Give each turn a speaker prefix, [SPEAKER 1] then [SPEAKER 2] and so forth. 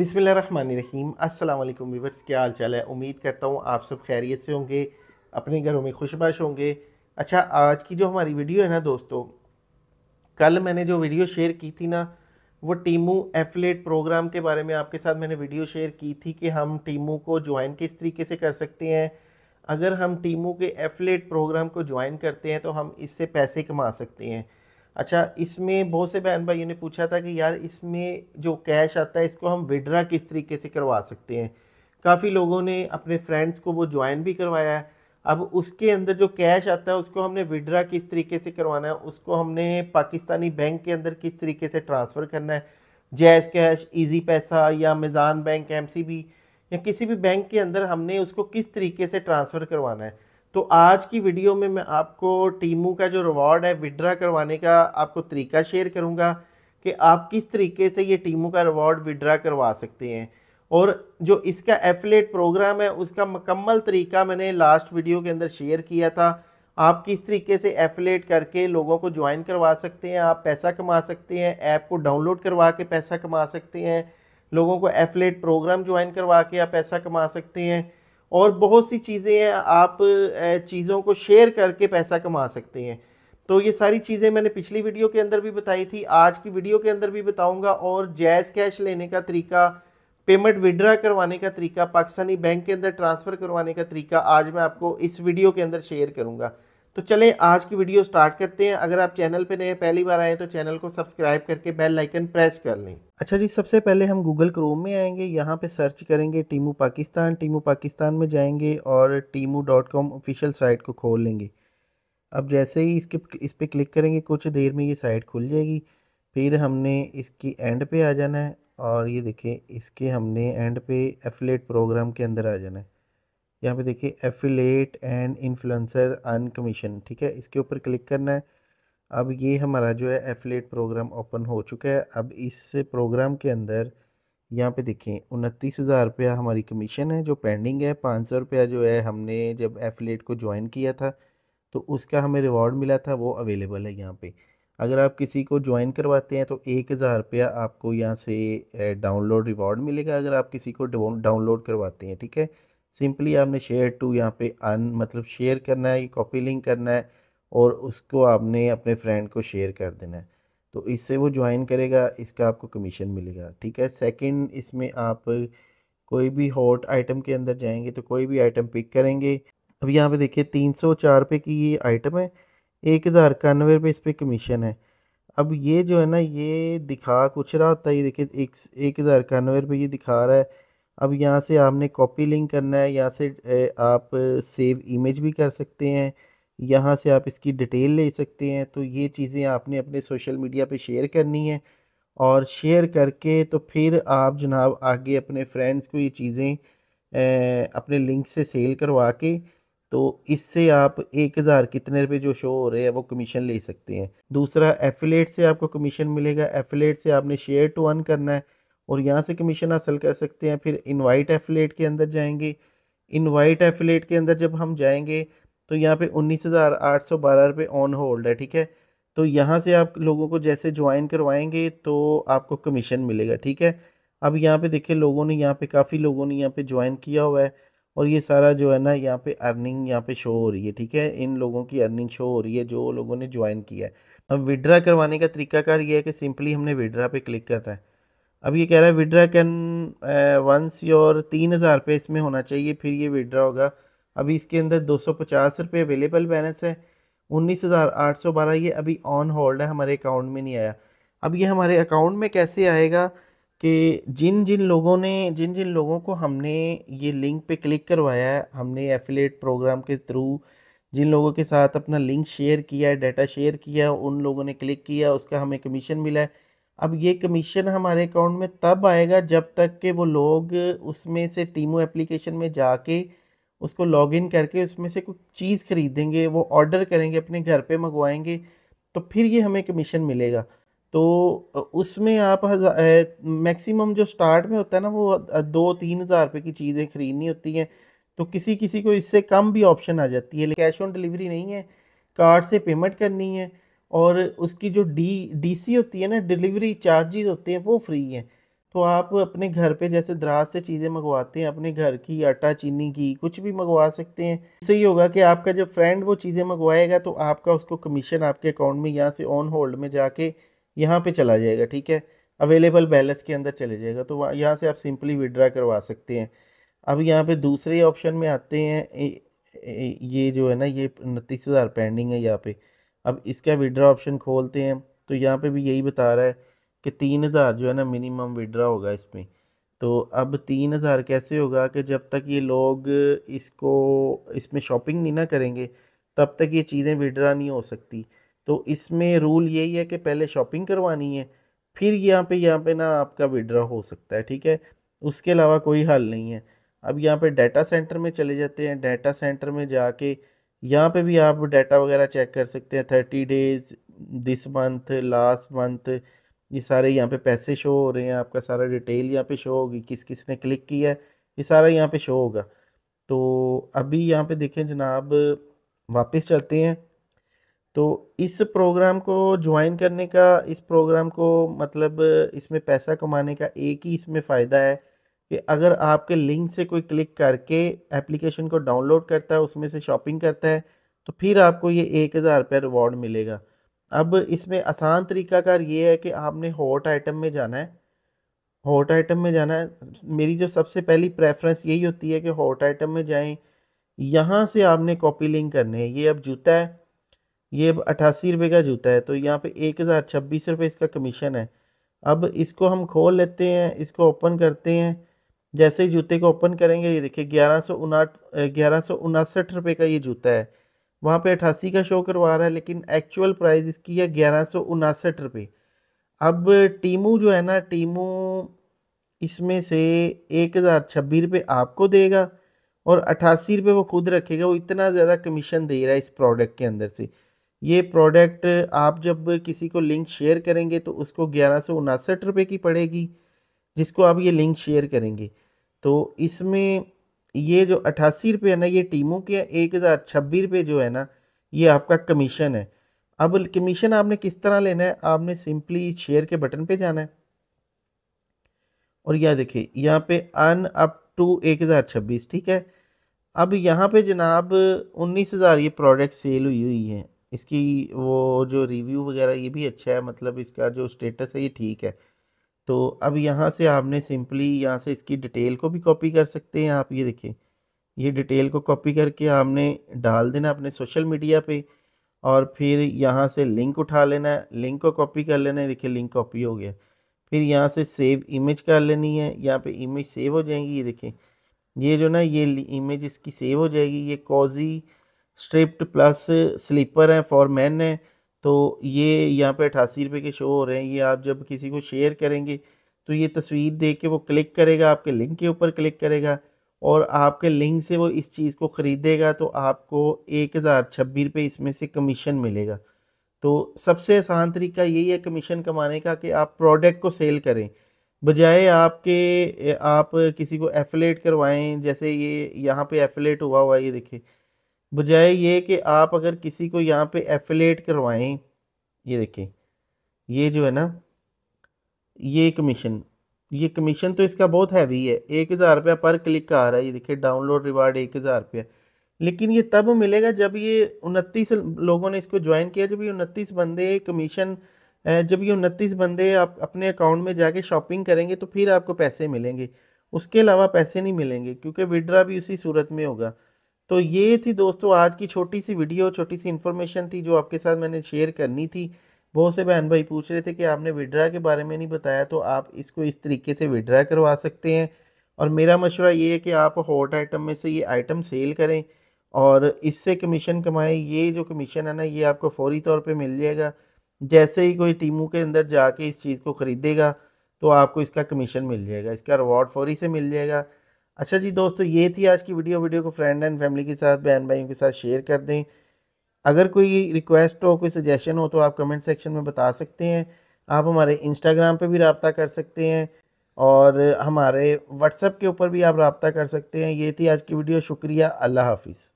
[SPEAKER 1] बिसमिल्ल रहीम अस्सलाम वालेकुम क्या हाल चाल है उम्मीद करता हूँ आप सब खैरियत से होंगे अपने घरों में खुशबाश होंगे अच्छा आज की जो हमारी वीडियो है ना दोस्तों कल मैंने जो वीडियो शेयर की थी ना वो टीमू एफलेट प्रोग्राम के बारे में आपके साथ मैंने वीडियो शेयर की थी कि हम टीमू को ज्वाइन किस तरीके से कर सकते हैं अगर हम टीमू के एफलेट प्रोग्राम को ज्वाइन करते हैं तो हम इससे पैसे कमा सकते हैं अच्छा इसमें बहुत से बहन भाइयों ने पूछा था कि यार इसमें जो कैश आता है इसको हम विड्रा किस तरीके से करवा सकते हैं काफ़ी लोगों ने अपने फ्रेंड्स को वो ज्वाइन भी करवाया है अब उसके अंदर जो कैश आता है उसको हमने विड्रा किस तरीके से करवाना है उसको हमने पाकिस्तानी बैंक के अंदर किस तरीके से ट्रांसफ़र करना है जैज़ कैश ईजी पैसा या मिज़ान बैंक एम या किसी भी बैंक के अंदर हमने उसको किस तरीके से ट्रांसफ़र करवाना है तो आज की वीडियो में मैं आपको टीमू का जो रिवॉर्ड है विड्रा करवाने का आपको तरीका शेयर करूँगा कि आप किस तरीके से ये टीमू का रिवॉर्ड विड्रा करवा सकते हैं और जो इसका एफिलेट प्रोग्राम है उसका मुकम्मल तरीका मैंने लास्ट वीडियो के अंदर शेयर किया था आप किस तरीके से एफिलेट करके लोगों को ज्वाइन करवा सकते हैं आप पैसा कमा सकते हैं ऐप को डाउनलोड करवा के पैसा कमा सकते हैं लोगों को एफिलेट प्रोग्राम ज्वाइन करवा के आप पैसा कमा सकते हैं और बहुत सी चीज़ें हैं आप चीज़ों को शेयर करके पैसा कमा सकते हैं तो ये सारी चीज़ें मैंने पिछली वीडियो के अंदर भी बताई थी आज की वीडियो के अंदर भी बताऊंगा और जैज़ कैश लेने का तरीका पेमेंट विड्रा करवाने का तरीका पाकिस्तानी बैंक के अंदर ट्रांसफ़र करवाने का तरीका आज मैं आपको इस वीडियो के अंदर शेयर करूँगा तो चलें आज की वीडियो स्टार्ट करते हैं अगर आप चैनल पे नए पहली बार आए तो चैनल को सब्सक्राइब करके बेल लाइकन प्रेस कर लें अच्छा जी सबसे पहले हम गूगल क्रोम में आएंगे यहाँ पे सर्च करेंगे टीमू पाकिस्तान टीमू पाकिस्तान में जाएंगे और Temu dot com official site को खोल लेंगे अब जैसे ही इसके इस पर क्लिक करेंगे कुछ देर में ये साइट खुल जाएगी फिर हमने इसकी एंड पे आ जाना है और ये देखें इसके हमने एंड पे एफिलेट प्रोग्राम के अंदर आ जाना है यहाँ पे देखिए affiliate and influencer on commission ठीक है इसके ऊपर क्लिक करना है अब ये हमारा जो है एफिलेट प्रोग्राम ओपन हो चुका है अब इस प्रोग्राम के अंदर यहाँ पे देखें उनतीस हज़ार रुपया हमारी कमीशन है जो पेंडिंग है पाँच सौ रुपया जो है हमने जब एफिलेट को ज्वाइन किया था तो उसका हमें रिवॉर्ड मिला था वो अवेलेबल है यहाँ पे अगर आप किसी को ज्वाइन करवाते हैं तो एक हज़ार रुपया आपको यहाँ से डाउनलोड रिवॉर्ड मिलेगा अगर आप किसी को डाउनलोड करवाते हैं ठीक है सिंपली आपने शेयर टू यहाँ पे अन मतलब शेयर करना है कॉपी लिंक करना है और उसको आपने अपने फ्रेंड को शेयर कर देना है तो इससे वो ज्वाइन करेगा इसका आपको कमीशन मिलेगा ठीक है सेकंड इसमें आप कोई भी हॉट आइटम के अंदर जाएंगे तो कोई भी आइटम पिक करेंगे अब यहाँ पे देखिए तीन सौ चार रुपये की ये आइटम है एक हज़ार इक्यानवे रुपये इस पर कमीशन है अब ये जो है ना ये दिखा कुछ रहा होता है ये देखिए एक एक हज़ार इक्यानवे रुपये ये दिखा रहा है अब यहाँ से आपने कॉपी लिंक करना है यहाँ से आप सेव इमेज भी कर सकते हैं यहाँ से आप इसकी डिटेल ले सकते हैं तो ये चीज़ें आपने अपने सोशल मीडिया पे शेयर करनी है और शेयर करके तो फिर आप जनाब आगे अपने फ्रेंड्स को ये चीज़ें अपने लिंक से सेल करवा के तो इससे आप एक हज़ार कितने रुपए जो शो हो रहे हैं वो कमीशन ले सकते हैं दूसरा एफिलेट से आपको कमीशन मिलेगा एफिलेट से आपने शेयर टू अन करना है और यहाँ से कमीशन हासिल कर सकते हैं फिर इनवाइट एफिलेट के अंदर जाएंगे इनवाइट एफिलेट के अंदर जब हम जाएंगे तो यहाँ पे उन्नीस हज़ार आठ सौ बारह रुपये ऑन होल्ड है ठीक है तो यहाँ से आप लोगों को जैसे ज्वाइन करवाएंगे तो आपको कमीशन मिलेगा ठीक है अब यहाँ पे देखिए लोगों ने यहाँ पे काफ़ी लोगों ने यहाँ पे ज्वाइन किया हुआ है और ये सारा जो है ना यहाँ पे अर्निंग यहाँ पे शो हो रही है ठीक है इन लोगों की अर्निंग शो हो रही है जो लोगों ने ज्वाइन किया है अब विड्रा करवाने का तरीकाकार ये है कि सिंपली हमने विड्रा पे क्लिक करना है अब ये कह रहा है विड्रा कैन वंस योर तीन हज़ार रुपये इसमें होना चाहिए फिर ये विड्रा होगा अभी इसके अंदर दो सौ पचास रुपये अवेलेबल बैलेंस है उन्नीस हज़ार आठ सौ बारह ये अभी ऑन होल्ड है हमारे अकाउंट में नहीं आया अब ये हमारे अकाउंट में कैसे आएगा कि जिन जिन लोगों ने जिन जिन लोगों को हमने ये लिंक पे क्लिक करवाया है हमने एफिलेट प्रोग्राम के थ्रू जिन लोगों के साथ अपना लिंक शेयर किया है डाटा शेयर किया उन लोगों ने क्लिक किया उसका हमें कमीशन मिला है अब ये कमीशन हमारे अकाउंट में तब आएगा जब तक कि वो लोग उसमें से टीमो एप्लीकेशन में जाके उसको लॉगिन करके उसमें से कुछ चीज़ ख़रीदेंगे वो ऑर्डर करेंगे अपने घर पे मंगवाएंगे तो फिर ये हमें कमीशन मिलेगा तो उसमें आप मैक्सिमम जो स्टार्ट में होता है ना वो दो तीन हज़ार रुपये की चीज़ें ख़रीदनी होती हैं तो किसी किसी को इससे कम भी ऑप्शन आ जाती है लेकिन कैश ऑन डिलीवरी नहीं है कार्ड से पेमेंट करनी है और उसकी जो डी डीसी होती है ना डिलीवरी चार्जेज होते हैं वो फ्री हैं तो आप अपने घर पे जैसे दराज से चीज़ें मंगवाते हैं अपने घर की आटा चीनी की कुछ भी मंगवा सकते हैं इससे ही होगा कि आपका जो फ्रेंड वो चीज़ें मंगवाएगा तो आपका उसको कमीशन आपके अकाउंट में यहाँ से ऑन होल्ड में जाके यहाँ पे चला जाएगा ठीक है अवेलेबल बैलेंस के अंदर चले जाएगा तो यहाँ से आप सिंपली विड्रा करवा सकते हैं अब यहाँ पर दूसरे ऑप्शन में आते हैं ये जो है ना ये उनतीस हज़ार पेंडिंग है यहाँ पर अब इसका विड्रा ऑप्शन खोलते हैं तो यहाँ पे भी यही बता रहा है कि तीन हज़ार जो है ना मिनिमम विड्रा होगा इसमें तो अब तीन हज़ार कैसे होगा कि जब तक ये लोग इसको इसमें शॉपिंग नहीं ना करेंगे तब तक ये चीज़ें विड्रा नहीं हो सकती तो इसमें रूल यही है कि पहले शॉपिंग करवानी है फिर यहाँ पे यहाँ पे ना आपका विड्रा हो सकता है ठीक है उसके अलावा कोई हल नहीं है अब यहाँ पे डाटा सेंटर में चले जाते हैं डाटा सेंटर में जाके यहाँ पे भी आप डाटा वगैरह चेक कर सकते हैं thirty days this month last month ये सारे यहाँ पे पैसे शो हो रहे हैं आपका सारा डिटेल यहाँ पे शो होगी किस किस ने क्लिक किया है ये सारा यहाँ पे शो होगा तो अभी यहाँ पे देखें जनाब वापस चलते हैं तो इस प्रोग्राम को ज्वाइन करने का इस प्रोग्राम को मतलब इसमें पैसा कमाने का एक ही इसमें फ़ायदा है कि अगर आपके लिंक से कोई क्लिक करके एप्लीकेशन को डाउनलोड करता है उसमें से शॉपिंग करता है तो फिर आपको ये एक हज़ार रुपया रिवॉर्ड मिलेगा अब इसमें आसान तरीकाकार ये है कि आपने हॉट आइटम में जाना है हॉट आइटम में जाना है मेरी जो सबसे पहली प्रेफरेंस यही होती है कि हॉट आइटम में जाएं यहाँ से आपने कॉपी लिंक करने है ये अब जूता है ये अब अट्ठासी रुपये का जूता है तो यहाँ पे एक हज़ार छब्बीस रुपये इसका कमीशन है अब इसको हम खोल लेते हैं इसको ओपन करते हैं जैसे ही जूते को ओपन करेंगे ये देखिए ग्यारह सौ उनाठ ग्यारह सौ उनासठ रुपये का ये जूता है वहाँ पे अठासी का शो करवा रहा है लेकिन एक्चुअल प्राइस इसकी है ग्यारह सौ उनासठ रुपये अब टीमू जो है ना टीमू इसमें से एक हज़ार छब्बीस रुपये आपको देगा और अट्ठासी रुपये वो खुद रखेगा वो इतना ज़्यादा कमीशन दे रहा है इस प्रोडक्ट के अंदर से ये प्रोडक्ट आप जब किसी को लिंक शेयर करेंगे तो उसको ग्यारह सौ उनासठ रुपये की पड़ेगी जिसको आप ये लिंक शेयर करेंगे तो इसमें ये जो अट्ठासी रुपये है ना ये टीमों के एक हज़ार छब्बीस रुपये जो है ना ये आपका कमीशन है अब कमीशन आपने किस तरह लेना है आपने सिंपली शेयर के बटन पे जाना है और यह देखिए यहाँ पे अन अप टू एक हज़ार छब्बीस ठीक है अब यहाँ पे जनाब उन्नीस हज़ार ये प्रोडक्ट सेल हुई हुई है इसकी वो जो रिव्यू वगैरह ये भी अच्छा है मतलब इसका जो स्टेटस है ये ठीक है तो अब यहाँ से आपने सिंपली यहाँ से इसकी डिटेल को भी कॉपी कर सकते हैं आप ये देखें ये डिटेल को कॉपी करके आपने डाल देना अपने सोशल मीडिया पे और फिर यहाँ से लिंक उठा लेना है लिंक को कॉपी कर लेना है देखिए लिंक कॉपी हो गया फिर यहाँ से सेव इमेज कर लेनी है यहाँ पे इमेज सेव हो जाएगी ये देखें ये जो ना ये इमेज इसकी सेव हो जाएगी ये कॉजी स्ट्रिप्ट प्लस स्लीपर है फॉर मैन है तो ये यहाँ पे अठासी रुपये के शो हो रहे हैं ये आप जब किसी को शेयर करेंगे तो ये तस्वीर देख के वो क्लिक करेगा आपके लिंक के ऊपर क्लिक करेगा और आपके लिंक से वो इस चीज़ को ख़रीदेगा तो आपको एक हज़ार छब्बीस रुपये इसमें से कमीशन मिलेगा तो सबसे आसान तरीका यही है कमीशन कमाने का कि आप प्रोडक्ट को सेल करें बजाय आपके आप किसी को एफिलेट करवाएं जैसे ये यहाँ पे एफिलेट हुआ हुआ ये देखें बजाय ये कि आप अगर किसी को यहाँ पे एफिलेट करवाएं ये देखिए ये जो है ना ये कमीशन ये कमीशन तो इसका बहुत हैवी है एक हज़ार रुपया पर क्लिक का आ रहा है ये देखिए डाउनलोड रिवार्ड एक हज़ार रुपया लेकिन ये तब मिलेगा जब ये उनतीस लोगों ने इसको ज्वाइन किया जब ये उनतीस बंदे कमीशन जब ये उनतीस बंदे आप अपने अकाउंट में जाके शॉपिंग करेंगे तो फिर आपको पैसे मिलेंगे उसके अलावा पैसे नहीं मिलेंगे क्योंकि विड्रा भी उसी सूरत में होगा तो ये थी दोस्तों आज की छोटी सी वीडियो छोटी सी इन्फॉर्मेशन थी जो आपके साथ मैंने शेयर करनी थी बहुत से बहन भाई पूछ रहे थे कि आपने विड्रा के बारे में नहीं बताया तो आप इसको इस तरीके से विड्रा करवा सकते हैं और मेरा मशवरा ये है कि आप हॉट आइटम में से ये आइटम सेल करें और इससे कमीशन कमाएं ये जो कमीशन है ना ये आपको फौरी तौर पे मिल जाएगा जैसे ही कोई टीमों के अंदर जाके इस चीज़ को ख़रीदेगा तो आपको इसका कमीशन मिल जाएगा इसका रिवॉर्ड फौरी से मिल जाएगा अच्छा जी दोस्तों ये थी आज की वीडियो वीडियो को फ्रेंड एंड फैमिली के साथ बहन भाइयों के साथ शेयर कर दें अगर कोई रिक्वेस्ट हो कोई सजेशन हो तो आप कमेंट सेक्शन में बता सकते हैं आप हमारे इंस्टाग्राम पे भी रबता कर सकते हैं और हमारे व्हाट्सएप के ऊपर भी आप रबता कर सकते हैं ये थी आज की वीडियो शुक्रिया अल्लाह हाफिज़